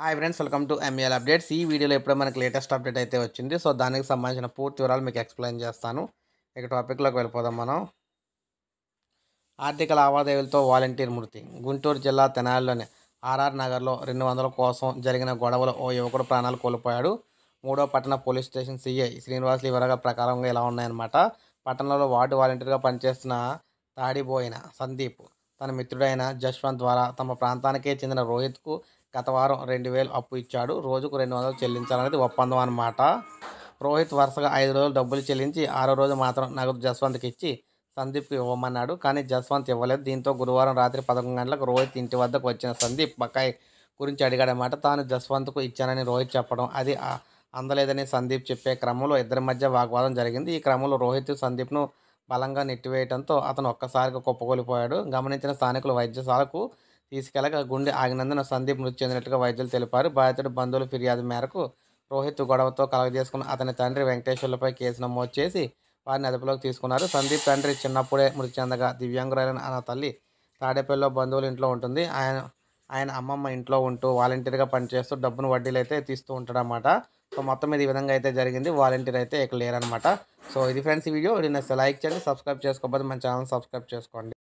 hi friends welcome to ML updates ఈ వీడియోలో ఎప్పుడో మనకి లేటెస్ట్ అప్డేట్ అయితే వచ్చింది సో దానికి సంబంధించిన పూర్తి వివరాలు మీకు ఎక్స్ప్లెయిన్ చేస్తాను ఇక టాపిక్లోకి వెళ్ళిపోదాం మనం ఆర్థిక లావాదేవీలతో వాలంటీర్ మృతి గుంటూరు జిల్లా తెనాలిలోని ఆర్ఆర్ నగర్లో రెండు వందల కోసం జరిగిన గొడవలో ఓ యువకుడు ప్రాణాలు కోల్పోయాడు మూడో పట్టణ పోలీస్ స్టేషన్ సీఐ శ్రీనివాసులు వివరాల ప్రకారంగా ఇలా ఉన్నాయన్నమాట పట్టణంలో వార్డు వాలంటీర్గా పనిచేస్తున్న తాడిబోయిన సందీప్ తన మిత్రుడైన జస్వంత్ ద్వారా తమ ప్రాంతానికే చెందిన రోహిత్కు గత వారం రెండు వేలు అప్పు ఇచ్చాడు రోజుకు రెండు వందలు చెల్లించాలనేది ఒప్పందం అన్నమాట రోహిత్ వరుసగా ఐదు రోజులు డబ్బులు చెల్లించి ఆరో రోజు మాత్రం నగదు జస్వంత్కి ఇచ్చి సందీప్కి ఇవ్వమన్నాడు కానీ జస్వంత్ ఇవ్వలేదు దీంతో గురువారం రాత్రి పదకొండు గంటలకు రోహిత్ ఇంటి వద్దకు వచ్చిన సందీప్ బకాయి గురించి అడిగాడన్నమాట తాను జస్వంత్కు ఇచ్చానని రోహిత్ చెప్పడం అది అందలేదని సందీప్ చెప్పే క్రమంలో ఇద్దరి మధ్య వాగ్వాదం జరిగింది ఈ క్రమంలో రోహిత్ సందీప్ను బలంగా నెట్టివేయడంతో అతను ఒక్కసారిగా కుప్పకూలిపోయాడు గమనించిన స్థానికులు వైద్యశాలకు తీసుకెళ్లగా గుండె ఆగినందున సందీప్ మృతి చెందినట్టుగా వైద్యులు తెలిపారు బాధితుడు బంధువుల ఫిర్యాదు మేరకు రోహిత్ గొడవతో కలగజేసుకున్న అతని తండ్రి వెంకటేశ్వర్లపై కేసు నమోదు చేసి వారిని అదుపులోకి తీసుకున్నారు సందీప్ తండ్రి చిన్నప్పుడే మృతి చెందగా దివ్యాంగురాలైన అన్న తల్లి తాడేపల్లిలో బంధువుల ఇంట్లో ఉంటుంది ఆయన ఆయన అమ్మమ్మ ఇంట్లో ఉంటూ వాలంటీర్గా పనిచేస్తూ డబ్బును వడ్డీలు అయితే తీస్తూ ఉంటాడనమాట సో మొత్తం మీద ఈ విధంగా అయితే జరిగింది వాలంటీర్ అయితే ఇక్కడ లేరనమాట సో ఇది ఫ్రెండ్స్ ఈ వీడియో నచ్చితే లైక్ చేయండి సబ్స్క్రైబ్ చేసుకోకపోతే మన ఛానల్ సబ్స్క్రైబ్ చేసుకోండి